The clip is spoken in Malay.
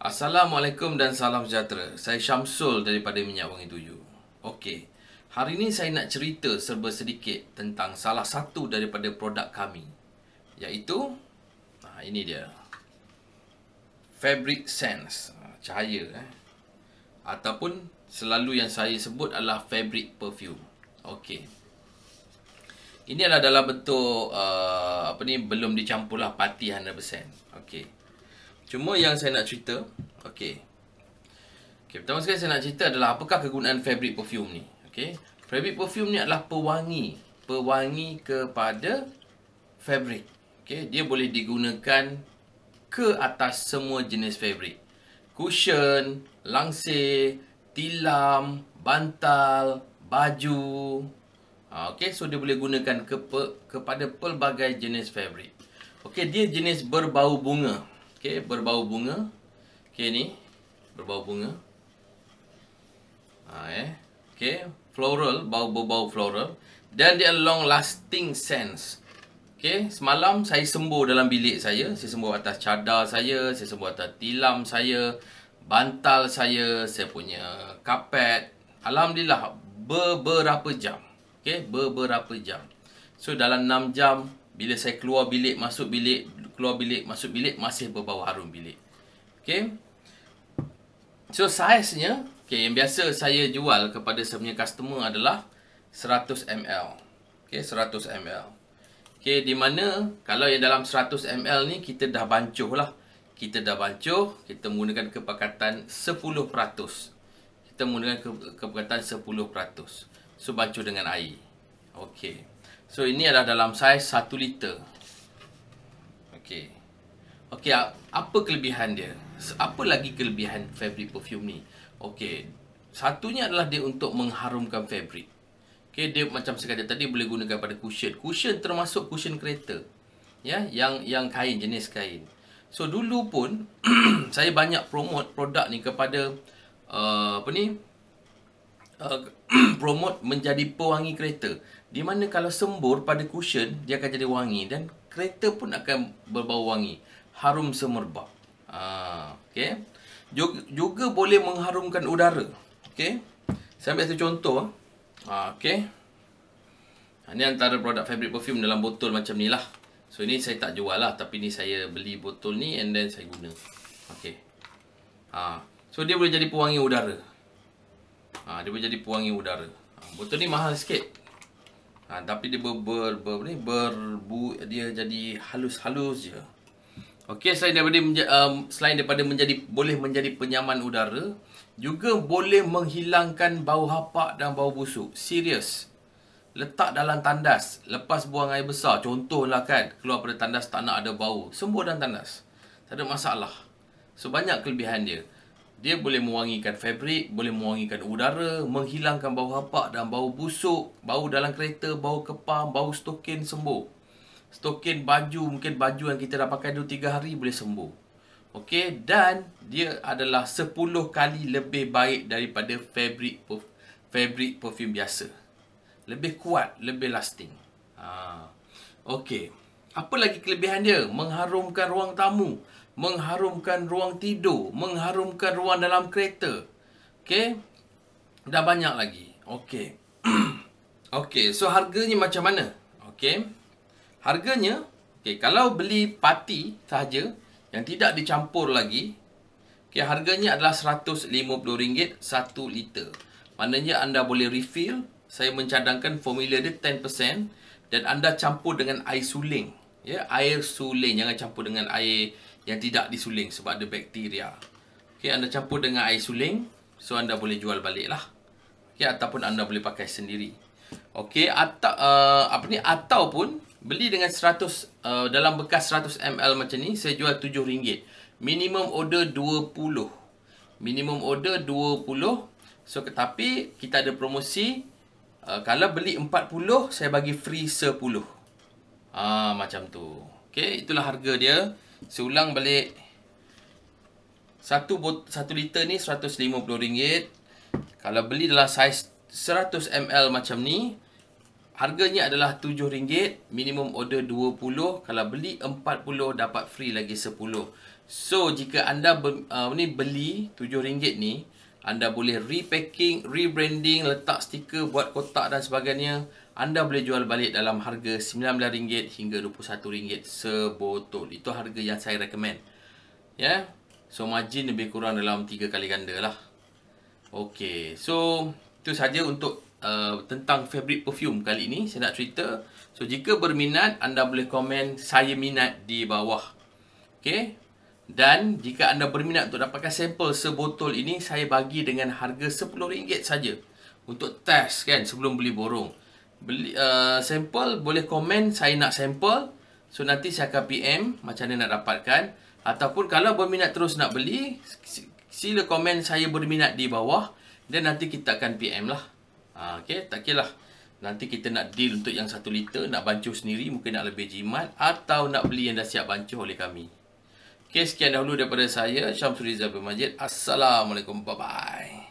Assalamualaikum dan salam sejahtera. Saya Syamsul daripada Minyak Wangi 7. Okey. Hari ini saya nak cerita serba sedikit tentang salah satu daripada produk kami. Iaitu nah ini dia. Fabric Sense. Cahaya eh. Ataupun selalu yang saya sebut adalah Fabric Perfume. Okey. Ini adalah dalam bentuk uh, apa ni belum dicampur lah pati 100%. Okey. Cuma yang saya nak cerita Okay Okay, pertama sekali saya nak cerita adalah apakah kegunaan fabric perfume ni. Okay. Fabric perfume ni adalah pewangi. Pewangi kepada fabric. Okay. Dia boleh digunakan ke atas semua jenis fabric. Cushion, langsir, tilam, bantal, baju. Ha, okay. So, dia boleh gunakan ke, kepada pelbagai jenis fabric. Okay. Dia jenis berbau bunga. Okey, berbau bunga. Okey ni berbau bunga. Ha eh. Okey, floral, bau berbau floral dan dia long lasting scents. Okey, semalam saya sembur dalam bilik saya, saya sembur atas cadar saya, saya sembur atas tilam saya, bantal saya, saya punya kapet. Alhamdulillah beberapa jam. Okey, beberapa jam. So dalam 6 jam bila saya keluar bilik, masuk bilik, keluar bilik, masuk bilik masih berbau harum bilik. Okey. So saiznya, okey yang biasa saya jual kepada semua customer adalah 100 ml. Okey, 100 ml. Okey, di mana kalau yang dalam 100 ml ni kita dah bancuh lah. Kita dah bancuh, kita menggunakan kepakatan 10%. Kita menggunakan ke, kepakatan 10%. So, bancuh dengan air. Okey. So, ini adalah dalam saiz 1 liter. Okey, apa kelebihan dia? Apa lagi kelebihan fabric perfume ni? Okey, satunya adalah dia untuk mengharumkan fabric. Okey, dia macam sekadar tadi boleh gunakan pada cushion. Cushion termasuk cushion kereta. Ya, yang yang kain jenis kain. So dulu pun saya banyak promote produk ni kepada uh, apa ni? Uh, promote menjadi pewangi kereta. Di mana kalau sembur pada cushion, dia akan jadi wangi dan kereta pun akan berbau wangi harum semerbak. Ha, okay. juga, juga boleh mengharumkan udara. Okay. Saya ambil satu contoh. Ha, ha okay. ini ha, antara produk fabric perfume dalam botol macam ni lah. So, ini saya tak jual lah. Tapi, ni saya beli botol ni and then saya guna. Okay. Ha, so, dia boleh jadi pewangi udara. Ha, dia boleh jadi pewangi udara. Ha, botol ni mahal sikit. Ha, tapi dia ber, ber, ber, ber, ber, ber, ber, dia jadi halus-halus je. Okey, selain daripada menja- um, selain daripada menjadi boleh menjadi penyaman udara, juga boleh menghilangkan bau hapak dan bau busuk. Serius. Letak dalam tandas lepas buang air besar. Contohlah kan, keluar pada tandas tak nak ada bau. Sembur dalam tandas. Tak ada masalah. Sebanyak kelebihan dia. Dia boleh mewangikan fabrik, boleh mewangikan udara, menghilangkan bau hapak dan bau busuk, bau dalam kereta, bau kepam, bau stokin, sembuh stokin baju mungkin baju yang kita dah pakai dulu 3 hari boleh sembuh. Okey dan dia adalah 10 kali lebih baik daripada fabric fabric perfume biasa. Lebih kuat, lebih lasting. Ha. Okey. Apa lagi kelebihan dia? Mengharumkan ruang tamu, mengharumkan ruang tidur, mengharumkan ruang dalam kereta. Okey. Dah banyak lagi. Okey. Okey, so harganya macam mana? Okey. Harganya, okay, kalau beli pati sahaja yang tidak dicampur lagi, okay, harganya adalah RM150 satu liter. Maknanya anda boleh refill. Saya mencadangkan formula dia 10% dan anda campur dengan air suling. Ya, air suling jangan campur dengan air yang tidak disuling sebab ada bakteria. Okay, anda campur dengan air suling, so anda boleh jual balik lah, Okey, ataupun anda boleh pakai sendiri. Okay, atau uh, eh, apa ni ataupun Beli dengan 100 uh, dalam bekas 100 ml macam ni saya jual RM7. Minimum order 20. Minimum order 20. So tetapi kita ada promosi uh, kalau beli 40 saya bagi free 10. Ah macam tu. Okey, itulah harga dia. Saya ulang balik. Satu bot satu liter ni RM150. Kalau beli dalam saiz 100 ml macam ni Harganya adalah RM7, minimum order 20, kalau beli 40 dapat free lagi 10. So jika anda uh, ni beli RM7 ni, anda boleh repacking, rebranding, letak stiker, buat kotak dan sebagainya. Anda boleh jual balik dalam harga RM19 hingga RM21 sebotol. Itu harga yang saya recommend. Ya. Yeah? So margin lebih kurang dalam 3 kali ganda lah. Okey. So itu saja untuk Uh, tentang fabric perfume kali ini saya nak cerita. So jika berminat anda boleh komen saya minat di bawah. Okey. Dan jika anda berminat untuk dapatkan sampel sebotol ini saya bagi dengan harga RM10 saja untuk test kan sebelum beli borong. Beli uh, sampel boleh komen saya nak sampel. So nanti saya akan PM macam mana nak dapatkan ataupun kalau berminat terus nak beli sila komen saya berminat di bawah dan nanti kita akan PM lah. Ah, okay, tak kira lah. Nanti kita nak deal untuk yang satu liter, nak bancuh sendiri, mungkin nak lebih jimat atau nak beli yang dah siap bancuh oleh kami. Okey, sekian dahulu daripada saya, Syamsul Rizal bin Majid. Assalamualaikum, bye-bye.